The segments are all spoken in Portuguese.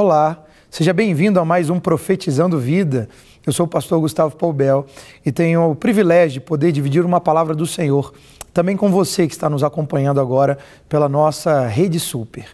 Olá, seja bem-vindo a mais um Profetizando Vida. Eu sou o pastor Gustavo Poubel e tenho o privilégio de poder dividir uma palavra do Senhor também com você que está nos acompanhando agora pela nossa Rede Super.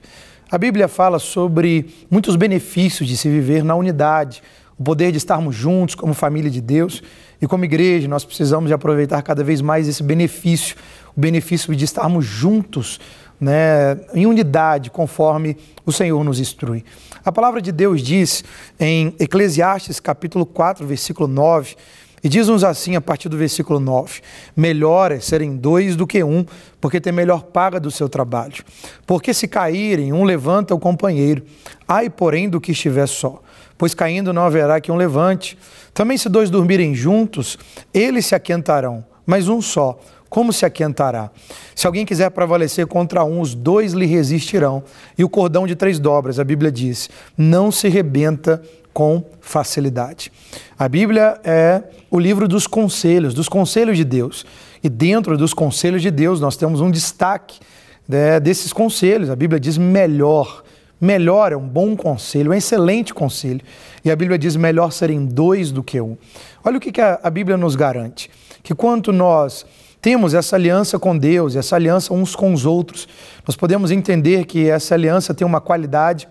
A Bíblia fala sobre muitos benefícios de se viver na unidade, o poder de estarmos juntos como família de Deus e como igreja, nós precisamos de aproveitar cada vez mais esse benefício, o benefício de estarmos juntos né, em unidade, conforme o Senhor nos instrui. A palavra de Deus diz em Eclesiastes capítulo 4, versículo 9, e diz-nos assim a partir do versículo 9: Melhor é serem dois do que um, porque tem melhor paga do seu trabalho. Porque se caírem, um levanta o companheiro. Ai, porém, do que estiver só, pois caindo não haverá que um levante. Também se dois dormirem juntos, eles se aquentarão, mas um só como se aquentará? Se alguém quiser prevalecer contra um, os dois lhe resistirão. E o cordão de três dobras, a Bíblia diz, não se rebenta com facilidade. A Bíblia é o livro dos conselhos, dos conselhos de Deus. E dentro dos conselhos de Deus, nós temos um destaque né, desses conselhos. A Bíblia diz melhor. Melhor é um bom conselho, um excelente conselho. E a Bíblia diz melhor serem dois do que um. Olha o que a Bíblia nos garante: que quanto nós temos essa aliança com Deus, essa aliança uns com os outros, nós podemos entender que essa aliança tem uma qualidade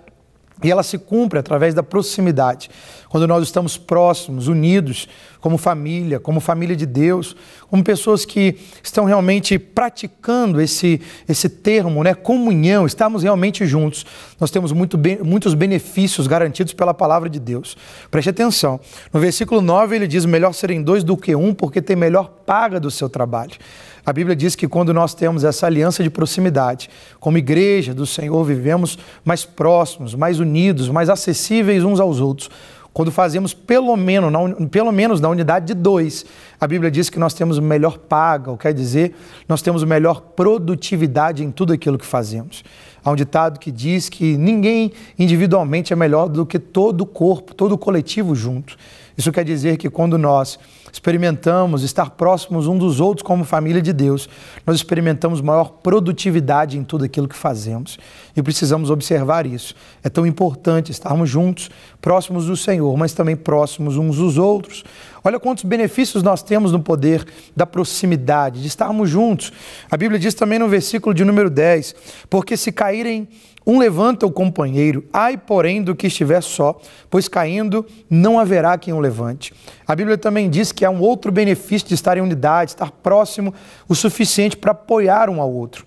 e ela se cumpre através da proximidade. Quando nós estamos próximos, unidos, como família, como família de Deus, como pessoas que estão realmente praticando esse, esse termo, né? comunhão, estamos realmente juntos. Nós temos muito, muitos benefícios garantidos pela palavra de Deus. Preste atenção. No versículo 9 ele diz: Melhor serem dois do que um, porque tem melhor paga do seu trabalho. A Bíblia diz que quando nós temos essa aliança de proximidade, como igreja do Senhor, vivemos mais próximos, mais unidos, mais acessíveis uns aos outros. Quando fazemos pelo menos, na, pelo menos na unidade de dois, a Bíblia diz que nós temos melhor paga, ou quer dizer, nós temos melhor produtividade em tudo aquilo que fazemos. Há um ditado que diz que ninguém individualmente é melhor do que todo o corpo, todo o coletivo junto. Isso quer dizer que quando nós experimentamos estar próximos um dos outros como família de Deus, nós experimentamos maior produtividade em tudo aquilo que fazemos e precisamos observar isso. É tão importante estarmos juntos, próximos do Senhor, mas também próximos uns dos outros. Olha quantos benefícios nós temos no poder da proximidade, de estarmos juntos. A Bíblia diz também no versículo de número 10: Porque se caírem, um levanta o companheiro, ai, porém, do que estiver só, pois caindo não haverá quem o levante. A Bíblia também diz que que é um outro benefício de estar em unidade, estar próximo o suficiente para apoiar um ao outro.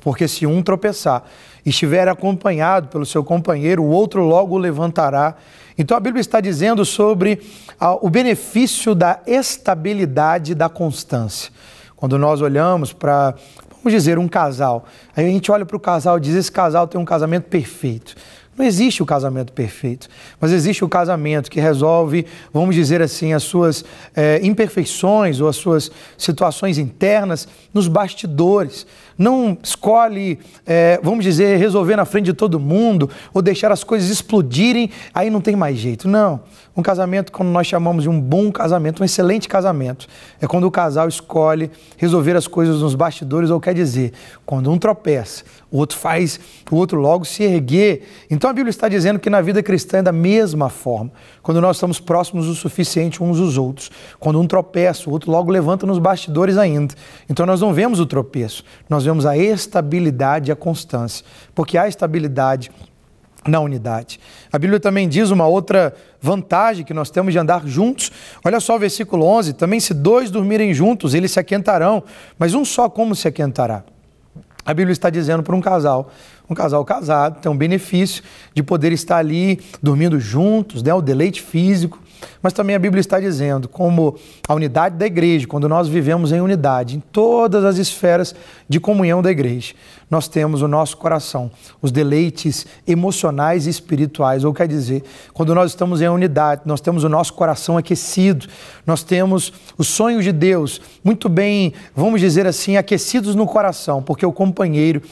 Porque se um tropeçar e estiver acompanhado pelo seu companheiro, o outro logo o levantará. Então a Bíblia está dizendo sobre ah, o benefício da estabilidade da constância. Quando nós olhamos para, vamos dizer, um casal, aí a gente olha para o casal e diz: esse casal tem um casamento perfeito. Não existe o casamento perfeito, mas existe o casamento que resolve, vamos dizer assim, as suas é, imperfeições ou as suas situações internas nos bastidores. Não escolhe, é, vamos dizer, resolver na frente de todo mundo ou deixar as coisas explodirem, aí não tem mais jeito. Não. Um casamento, quando nós chamamos de um bom casamento, um excelente casamento, é quando o casal escolhe resolver as coisas nos bastidores, ou quer dizer, quando um tropeça, o outro faz, o outro logo se erguer. Então, então a Bíblia está dizendo que na vida cristã é da mesma forma. Quando nós estamos próximos o suficiente uns dos outros, quando um tropeça, o outro logo levanta nos bastidores ainda. Então nós não vemos o tropeço, nós vemos a estabilidade e a constância, porque há estabilidade na unidade. A Bíblia também diz uma outra vantagem que nós temos de andar juntos. Olha só o versículo 11: também se dois dormirem juntos, eles se aquentarão, mas um só como se aquentará? A Bíblia está dizendo para um casal, um casal casado tem um benefício de poder estar ali dormindo juntos, né, o deleite físico, mas também a Bíblia está dizendo como a unidade da igreja, quando nós vivemos em unidade, em todas as esferas de comunhão da igreja, nós temos o nosso coração, os deleites emocionais e espirituais, ou quer dizer, quando nós estamos em unidade, nós temos o nosso coração aquecido, nós temos os sonhos de Deus muito bem, vamos dizer assim, aquecidos no coração, porque o companheiro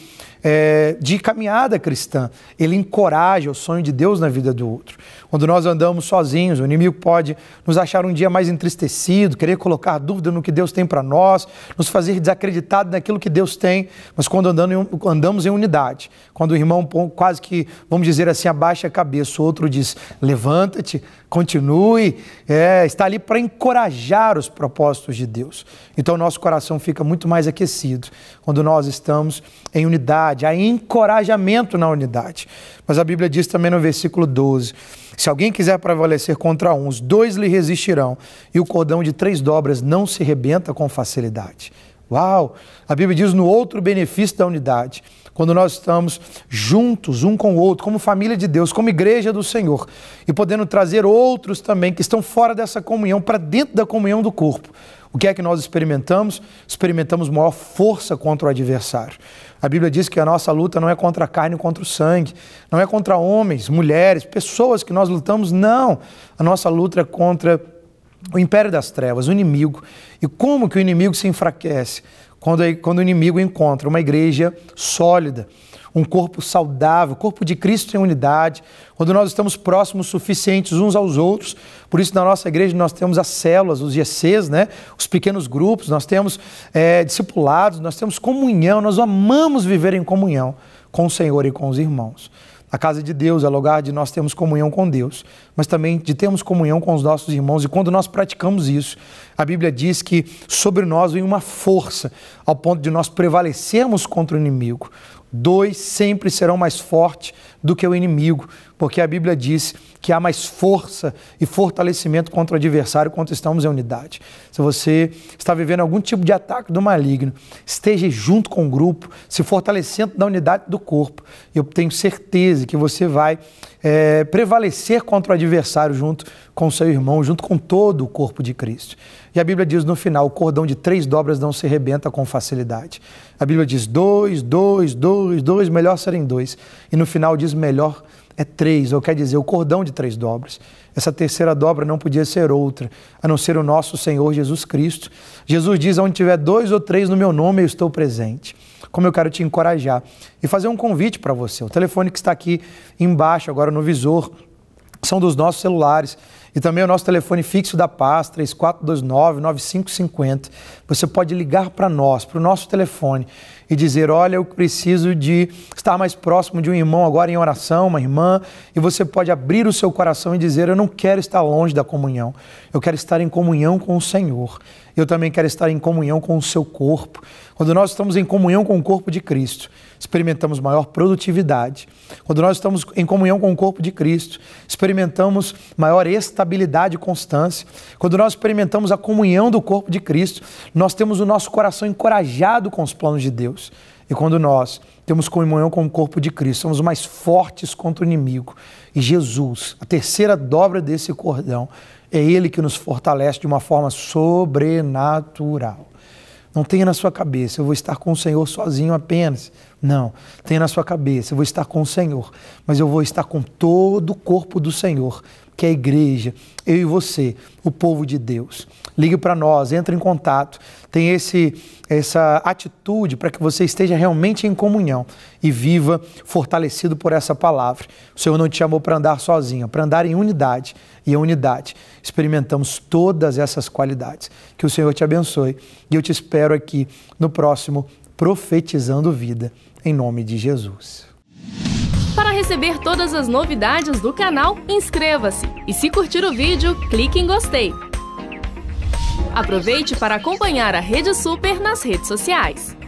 é, de caminhada cristã. Ele encoraja o sonho de Deus na vida do outro. Quando nós andamos sozinhos, o inimigo pode nos achar um dia mais entristecido, querer colocar dúvida no que Deus tem para nós, nos fazer desacreditado naquilo que Deus tem. Mas quando andando, andamos em unidade, quando o irmão quase que, vamos dizer assim, abaixa a cabeça, o outro diz: levanta-te, continue, é, está ali para encorajar os propósitos de Deus. Então, nosso coração fica muito mais aquecido quando nós estamos em unidade unidade, há encorajamento na unidade. Mas a Bíblia diz também no versículo 12: se alguém quiser prevalecer contra uns, dois lhe resistirão, e o cordão de três dobras não se rebenta com facilidade. Uau! A Bíblia diz no outro benefício da unidade, quando nós estamos juntos um com o outro, como família de Deus, como igreja do Senhor, e podendo trazer outros também que estão fora dessa comunhão para dentro da comunhão do corpo o que é que nós experimentamos? Experimentamos maior força contra o adversário. A Bíblia diz que a nossa luta não é contra a carne, contra o sangue, não é contra homens, mulheres, pessoas que nós lutamos, não. A nossa luta é contra o império das trevas, o inimigo. E como que o inimigo se enfraquece? Quando, quando o inimigo encontra uma igreja sólida, um corpo saudável, corpo de Cristo em unidade, quando nós estamos próximos suficientes uns aos outros. Por isso, na nossa igreja, nós temos as células, os GCs, né? os pequenos grupos, nós temos é, discipulados, nós temos comunhão, nós amamos viver em comunhão com o Senhor e com os irmãos. A casa de Deus é lugar de nós termos comunhão com Deus, mas também de termos comunhão com os nossos irmãos. E quando nós praticamos isso, a Bíblia diz que sobre nós vem uma força, ao ponto de nós prevalecermos contra o inimigo dois sempre serão mais fortes do que o inimigo, porque a Bíblia diz que há mais força e fortalecimento contra o adversário quando estamos em unidade. Se você está vivendo algum tipo de ataque do maligno, esteja junto com o grupo, se fortalecendo da unidade do corpo. Eu tenho certeza que você vai é, prevalecer contra o adversário junto com seu irmão, junto com todo o corpo de Cristo. E a Bíblia diz no final: o cordão de três dobras não se rebenta com facilidade. A Bíblia diz dois, dois, dois, dois, melhor serem dois. E no final diz melhor é três, ou quer dizer, o cordão de três dobras. Essa terceira dobra não podia ser outra, a não ser o nosso Senhor Jesus Cristo. Jesus diz: onde tiver dois ou três no meu nome, eu estou presente. Como eu quero te encorajar e fazer um convite para você. O telefone que está aqui embaixo, agora no visor, são dos nossos celulares e também o nosso telefone fixo da Paz, 3429-9550. Você pode ligar para nós, para o nosso telefone e dizer: Olha, eu preciso de estar mais próximo de um irmão agora em oração, uma irmã. E você pode abrir o seu coração e dizer: Eu não quero estar longe da comunhão, eu quero estar em comunhão com o Senhor. Eu também quero estar em comunhão com o seu corpo. Quando nós estamos em comunhão com o corpo de Cristo, experimentamos maior produtividade. Quando nós estamos em comunhão com o corpo de Cristo, experimentamos maior estabilidade e constância. Quando nós experimentamos a comunhão do corpo de Cristo, nós temos o nosso coração encorajado com os planos de Deus. E quando nós temos comunhão com o corpo de Cristo, somos mais fortes contra o inimigo. E Jesus, a terceira dobra desse cordão, é Ele que nos fortalece de uma forma sobrenatural. Não tenha na sua cabeça, eu vou estar com o Senhor sozinho apenas. Não, tenha na sua cabeça, eu vou estar com o Senhor, mas eu vou estar com todo o corpo do Senhor, que é a igreja, eu e você, o povo de Deus. Ligue para nós, entre em contato, tem esse, essa atitude para que você esteja realmente em comunhão e viva fortalecido por essa palavra. O Senhor não te chamou para andar sozinho, para andar em unidade e a unidade. Experimentamos todas essas qualidades. Que o Senhor te abençoe e eu te espero aqui no próximo profetizando vida, em nome de Jesus. Para receber todas as novidades do canal, inscreva-se e se curtir o vídeo, clique em gostei. Aproveite para acompanhar a Rede Super nas redes sociais.